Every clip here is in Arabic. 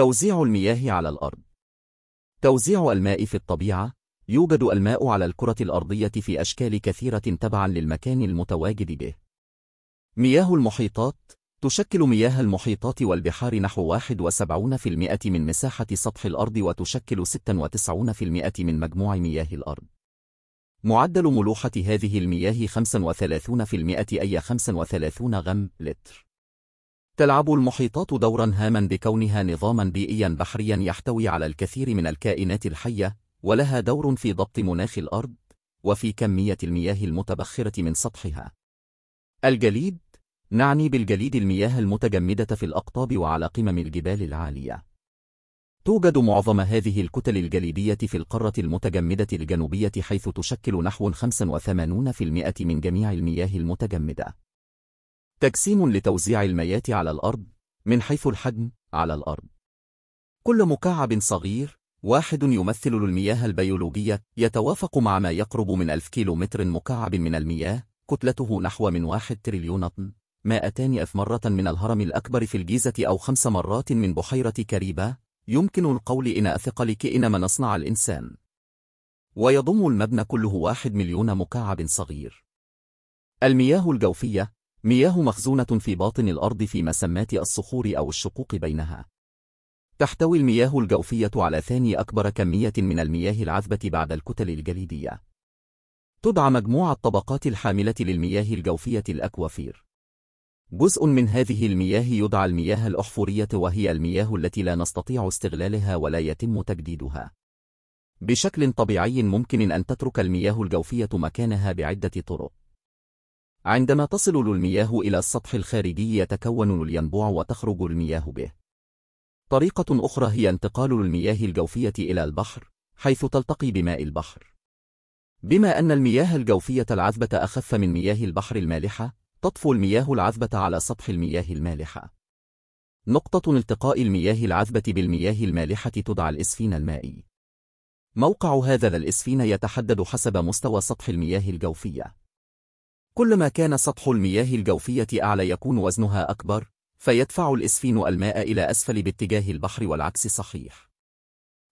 توزيع المياه على الأرض توزيع الماء في الطبيعة يوجد الماء على الكرة الأرضية في أشكال كثيرة تبعا للمكان المتواجد به مياه المحيطات تشكل مياه المحيطات والبحار نحو 71% من مساحة سطح الأرض وتشكل 96% من مجموع مياه الأرض. معدل ملوحة هذه المياه 35% أي 35 غم لتر. تلعب المحيطات دورا هاما بكونها نظاما بيئيا بحريا يحتوي على الكثير من الكائنات الحية ولها دور في ضبط مناخ الأرض وفي كمية المياه المتبخرة من سطحها الجليد نعني بالجليد المياه المتجمدة في الأقطاب وعلى قمم الجبال العالية توجد معظم هذه الكتل الجليدية في القارة المتجمدة الجنوبية حيث تشكل نحو 85% من جميع المياه المتجمدة تجسيم لتوزيع الميات على الأرض من حيث الحجم على الأرض كل مكعب صغير واحد يمثل المياه البيولوجية يتوافق مع ما يقرب من ألف متر مكعب من المياه كتلته نحو من واحد تريليون طن مائتان أف مرة من الهرم الأكبر في الجيزة أو خمس مرات من بحيرة كريبة يمكن القول إن أثقل كئن ما نصنع الإنسان ويضم المبنى كله واحد مليون مكعب صغير المياه الجوفية مياه مخزونة في باطن الأرض في مسمات الصخور أو الشقوق بينها. تحتوي المياه الجوفية على ثاني أكبر كمية من المياه العذبة بعد الكتل الجليدية. تدعى مجموعة الطبقات الحاملة للمياه الجوفية الأكوافير. جزء من هذه المياه يدعى المياه الأحفورية وهي المياه التي لا نستطيع استغلالها ولا يتم تجديدها. بشكل طبيعي ممكن أن تترك المياه الجوفية مكانها بعدة طرق. عندما تصل المياه إلى السطح الخارجي يتكون الينبوع وتخرج المياه به. طريقة أخرى هي انتقال المياه الجوفية إلى البحر، حيث تلتقي بماء البحر. بما أن المياه الجوفية العذبة أخف من مياه البحر المالحة، تطفو المياه العذبة على سطح المياه المالحة. نقطة التقاء المياه العذبة بالمياه المالحة تدعى الإسفين المائي. موقع هذا الإسفين يتحدد حسب مستوى سطح المياه الجوفية. كلما كان سطح المياه الجوفية أعلى يكون وزنها أكبر، فيدفع الإسفين الماء إلى أسفل باتجاه البحر والعكس صحيح.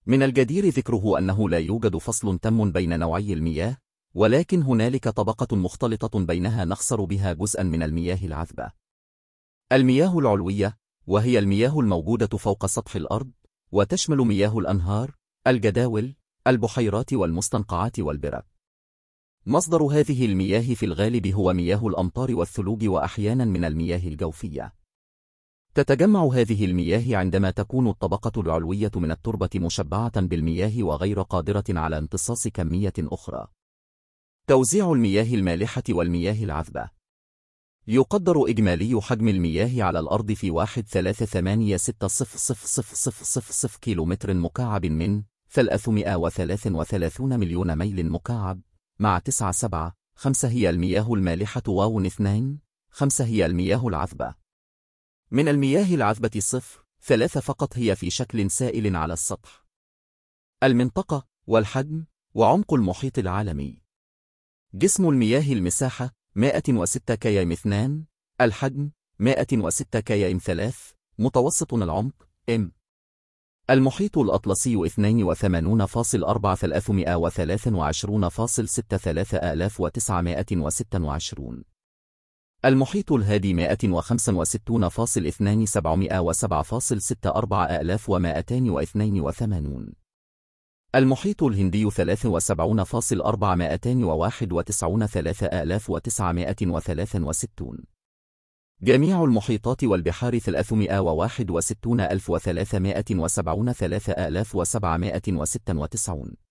من الجدير ذكره أنه لا يوجد فصل تم بين نوعي المياه، ولكن هنالك طبقة مختلطة بينها نخسر بها جزءا من المياه العذبة. المياه العلوية، وهي المياه الموجودة فوق سطح الأرض، وتشمل مياه الأنهار، الجداول، البحيرات والمستنقعات والبرك. مصدر هذه المياه في الغالب هو مياه الأمطار والثلوج وأحيانا من المياه الجوفية تتجمع هذه المياه عندما تكون الطبقة العلوية من التربة مشبعة بالمياه وغير قادرة على امتصاص كمية أخرى توزيع المياه المالحة والمياه العذبة يقدر إجمالي حجم المياه على الأرض في 1.386000 كيلومتر مكعب من 333 مليون ميل مكعب مع 9 7 5 هي المياه المالحة واو 2 5 هي المياه العذبة من المياه العذبة صفر ثلاثة فقط هي في شكل سائل على السطح المنطقة والحجم وعمق المحيط العالمي جسم المياه المساحة 106 كيم 2 الحجم 106 كيم 3 متوسط العمق M المحيط الأطلسي 82.4323.63926 المحيط الهادي 165.2707.64282 المحيط الهندي 73.4291 3963 جميع المحيطات والبحار 361,370 3796